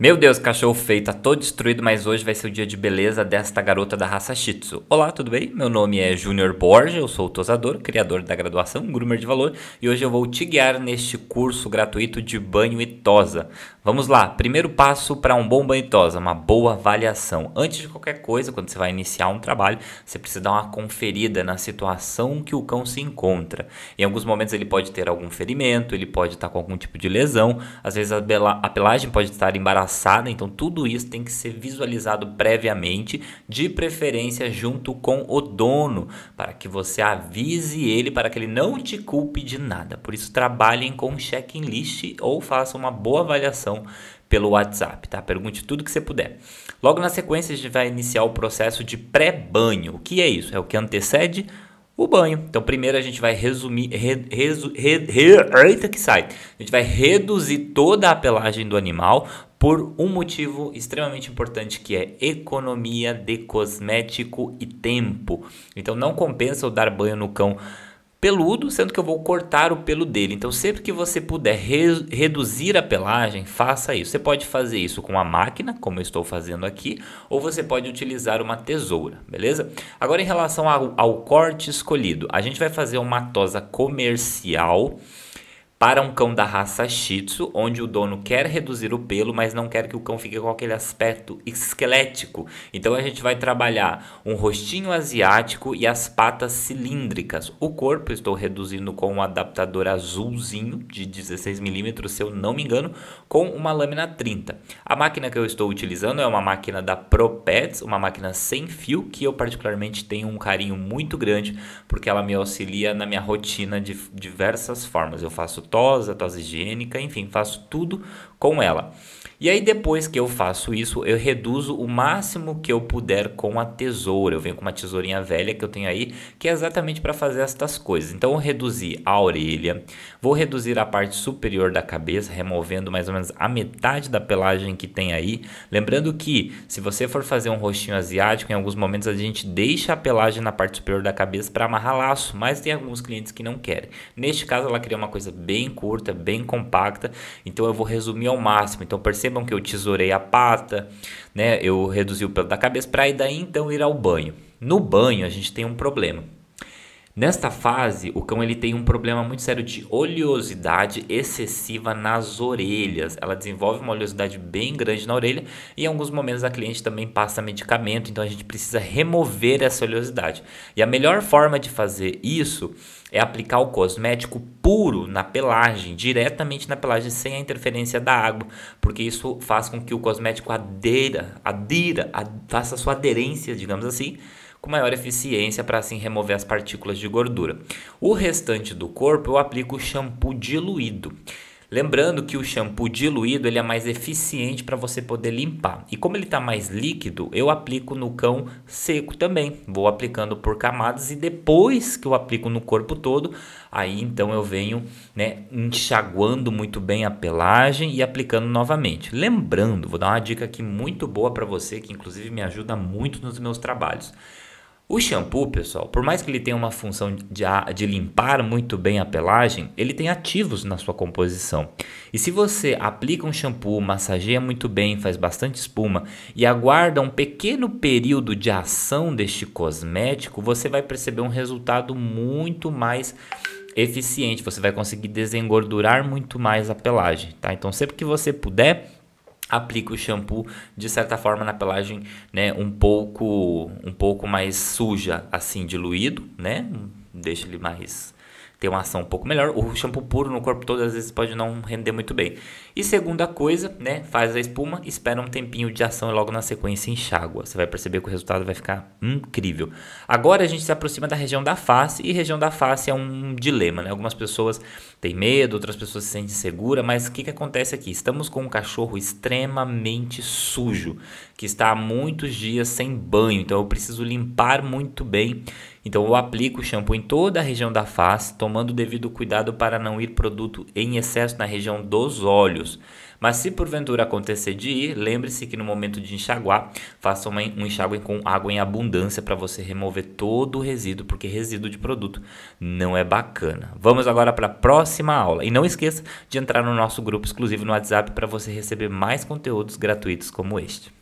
Meu Deus, cachorro feito, tá todo destruído, mas hoje vai ser o dia de beleza desta garota da raça Shih Tzu. Olá, tudo bem? Meu nome é Júnior Borges, eu sou o tosador, criador da graduação Groomer de Valor, e hoje eu vou te guiar neste curso gratuito de banho e tosa. Vamos lá, primeiro passo para um bom banho e tosa, uma boa avaliação. Antes de qualquer coisa, quando você vai iniciar um trabalho, você precisa dar uma conferida na situação que o cão se encontra. Em alguns momentos ele pode ter algum ferimento, ele pode estar com algum tipo de lesão, às vezes a, a pelagem pode estar embaraçada passada, então tudo isso tem que ser visualizado previamente, de preferência junto com o dono, para que você avise ele para que ele não te culpe de nada. Por isso trabalhem com check-in list ou façam uma boa avaliação pelo WhatsApp, tá? Pergunte tudo que você puder. Logo na sequência a gente vai iniciar o processo de pré-banho. O que é isso? É o que antecede o banho. Então, primeiro a gente vai resumir. Re, re, re, eita que sai! A gente vai reduzir toda a pelagem do animal por um motivo extremamente importante que é economia de cosmético e tempo. Então, não compensa eu dar banho no cão peludo, sendo que eu vou cortar o pelo dele. Então, sempre que você puder re reduzir a pelagem, faça isso. Você pode fazer isso com a máquina, como eu estou fazendo aqui, ou você pode utilizar uma tesoura, beleza? Agora, em relação ao, ao corte escolhido, a gente vai fazer uma tosa comercial para um cão da raça Shih Tzu, onde o dono quer reduzir o pelo, mas não quer que o cão fique com aquele aspecto esquelético. Então a gente vai trabalhar um rostinho asiático e as patas cilíndricas. O corpo estou reduzindo com um adaptador azulzinho de 16 milímetros, se eu não me engano, com uma lâmina 30. A máquina que eu estou utilizando é uma máquina da ProPets, uma máquina sem fio que eu particularmente tenho um carinho muito grande porque ela me auxilia na minha rotina de diversas formas. Eu faço tosa, tosa higiênica, enfim, faço tudo com ela. E aí depois que eu faço isso, eu reduzo o máximo que eu puder com a tesoura. Eu venho com uma tesourinha velha que eu tenho aí, que é exatamente para fazer estas coisas. Então eu reduzi a orelha, vou reduzir a parte superior da cabeça, removendo mais ou menos a metade da pelagem que tem aí. Lembrando que se você for fazer um rostinho asiático, em alguns momentos a gente deixa a pelagem na parte superior da cabeça para amarrar laço, mas tem alguns clientes que não querem. Neste caso ela queria uma coisa bem curta, bem compacta, então eu vou resumir ao máximo. Então perceba percebam que eu tesourei a pata, né? Eu reduzi o pelo da cabeça para daí então ir ao banho. No banho a gente tem um problema. Nesta fase, o cão ele tem um problema muito sério de oleosidade excessiva nas orelhas. Ela desenvolve uma oleosidade bem grande na orelha e em alguns momentos a cliente também passa medicamento, então a gente precisa remover essa oleosidade. E a melhor forma de fazer isso é aplicar o cosmético puro na pelagem, diretamente na pelagem, sem a interferência da água, porque isso faz com que o cosmético adeira, adira, ad, faça sua aderência, digamos assim, com maior eficiência para assim remover as partículas de gordura. O restante do corpo eu aplico shampoo diluído. Lembrando que o shampoo diluído ele é mais eficiente para você poder limpar. E como ele está mais líquido, eu aplico no cão seco também. Vou aplicando por camadas e depois que eu aplico no corpo todo, aí então eu venho né, enxaguando muito bem a pelagem e aplicando novamente. Lembrando, vou dar uma dica aqui muito boa para você, que inclusive me ajuda muito nos meus trabalhos. O shampoo, pessoal, por mais que ele tenha uma função de, de, limpar muito bem a pelagem, ele tem ativos na sua composição. E se você aplica um shampoo, massageia muito bem, faz bastante espuma e aguarda um pequeno período de ação deste cosmético, você vai perceber um resultado muito mais eficiente. Você vai conseguir desengordurar muito mais a pelagem, tá? Então, sempre que você puder aplica o shampoo de certa forma na pelagem, né, um pouco um pouco mais suja, assim diluído, né? Deixa ele mais ter uma ação um pouco melhor. O shampoo puro no corpo todo às vezes pode não render muito bem. E segunda coisa, né, faz a espuma, espera um tempinho de ação e logo na sequência enxágua. Você vai perceber que o resultado vai ficar incrível. Agora a gente se aproxima da região da face e região da face é um dilema, né? Algumas pessoas têm medo, outras pessoas se sentem seguras, mas o que, que acontece aqui? Estamos com um cachorro extremamente sujo, que está há muitos dias sem banho, então eu preciso limpar muito bem então eu aplico o shampoo em toda a região da face, tomando o devido cuidado para não ir produto em excesso na região dos olhos. Mas se porventura acontecer de ir, lembre-se que no momento de enxaguar, faça uma, um enxágue com água em abundância para você remover todo o resíduo, porque resíduo de produto não é bacana. Vamos agora para a próxima aula. E não esqueça de entrar no nosso grupo exclusivo no WhatsApp para você receber mais conteúdos gratuitos como este.